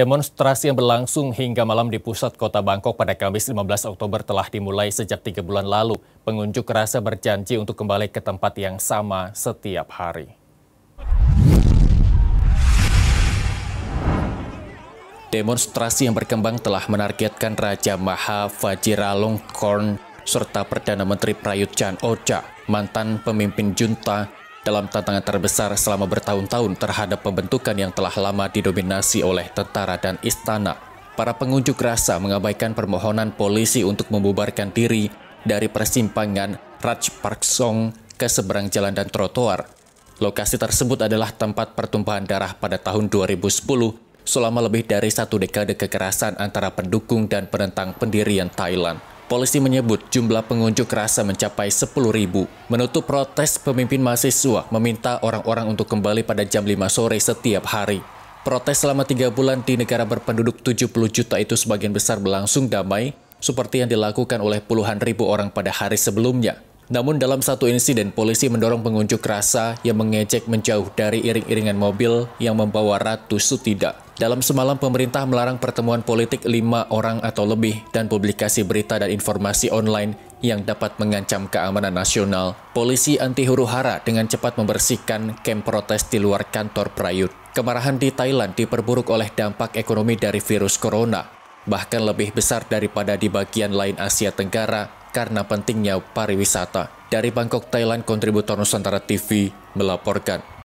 Demonstrasi yang berlangsung hingga malam di pusat kota Bangkok pada Kamis 15 Oktober telah dimulai sejak tiga bulan lalu. Pengunjuk rasa berjanji untuk kembali ke tempat yang sama setiap hari. Demonstrasi yang berkembang telah menargetkan Raja Maha Vajiralongkorn serta Perdana Menteri Prayut Chan Ocha, mantan pemimpin junta dalam tantangan terbesar selama bertahun-tahun terhadap pembentukan yang telah lama didominasi oleh tentara dan istana. Para pengunjuk rasa mengabaikan permohonan polisi untuk membubarkan diri dari persimpangan Raj Park Song ke seberang jalan dan trotoar. Lokasi tersebut adalah tempat pertumpahan darah pada tahun 2010 selama lebih dari satu dekade kekerasan antara pendukung dan penentang pendirian Thailand. Polisi menyebut jumlah pengunjuk rasa mencapai 10 ribu. Menutup protes, pemimpin mahasiswa meminta orang-orang untuk kembali pada jam 5 sore setiap hari. Protes selama tiga bulan di negara berpenduduk 70 juta itu sebagian besar berlangsung damai, seperti yang dilakukan oleh puluhan ribu orang pada hari sebelumnya. Namun dalam satu insiden, polisi mendorong pengunjuk rasa yang mengejek menjauh dari iring-iringan mobil yang membawa ratu Sutida. Dalam semalam, pemerintah melarang pertemuan politik lima orang atau lebih dan publikasi berita dan informasi online yang dapat mengancam keamanan nasional. Polisi anti huru hara dengan cepat membersihkan kamp protes di luar kantor Prayut. Kemarahan di Thailand diperburuk oleh dampak ekonomi dari virus corona, bahkan lebih besar daripada di bagian lain Asia Tenggara karena pentingnya pariwisata. Dari Bangkok, Thailand, kontributor Nusantara TV melaporkan.